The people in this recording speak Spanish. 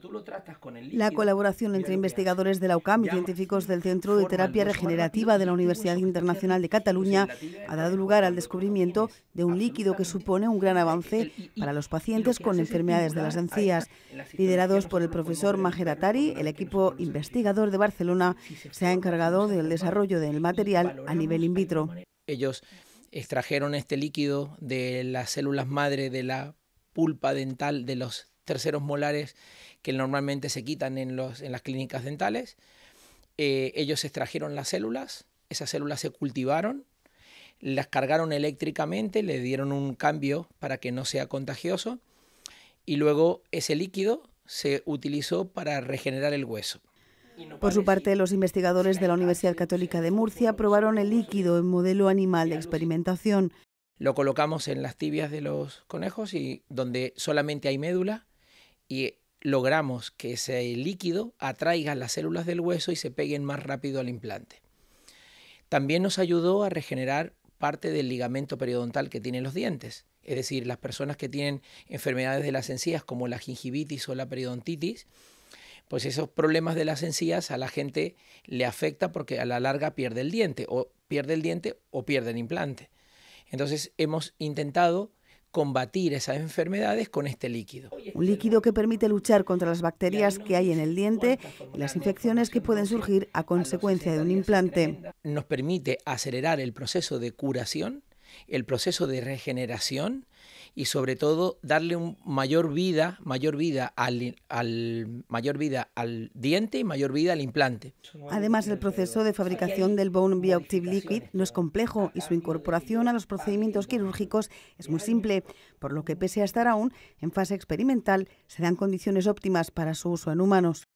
tú lo tratas con la colaboración entre investigadores de la UCAM y científicos del Centro de Terapia Regenerativa de la Universidad Internacional de Cataluña ha dado lugar al descubrimiento de un líquido que supone un gran avance para los pacientes con enfermedades de las encías. Liderados por el profesor Majeratari, el equipo investigador de Barcelona se ha encargado del desarrollo del material a nivel in vitro. Ellos extrajeron este líquido de las células madre de la pulpa dental de los terceros molares que normalmente se quitan en, los, en las clínicas dentales. Eh, ellos extrajeron las células, esas células se cultivaron, las cargaron eléctricamente, le dieron un cambio para que no sea contagioso y luego ese líquido se utilizó para regenerar el hueso. Por su parte, los investigadores de la Universidad Católica de Murcia probaron el líquido en modelo animal de experimentación. Lo colocamos en las tibias de los conejos y donde solamente hay médula y logramos que ese líquido atraiga las células del hueso y se peguen más rápido al implante. También nos ayudó a regenerar parte del ligamento periodontal que tienen los dientes. Es decir, las personas que tienen enfermedades de las encías como la gingivitis o la periodontitis, pues esos problemas de las encías a la gente le afecta porque a la larga pierde el diente o pierde el diente o pierde el implante. Entonces hemos intentado combatir esas enfermedades con este líquido. Un líquido que permite luchar contra las bacterias que hay en el diente y las infecciones que pueden surgir a consecuencia de un implante. Nos permite acelerar el proceso de curación el proceso de regeneración y sobre todo darle un mayor vida, mayor vida al, al, mayor vida al diente y mayor vida al implante. Además, el proceso de fabricación del Bone Bioactive Liquid no es complejo y su incorporación a los procedimientos quirúrgicos es muy simple, por lo que pese a estar aún en fase experimental, se dan condiciones óptimas para su uso en humanos.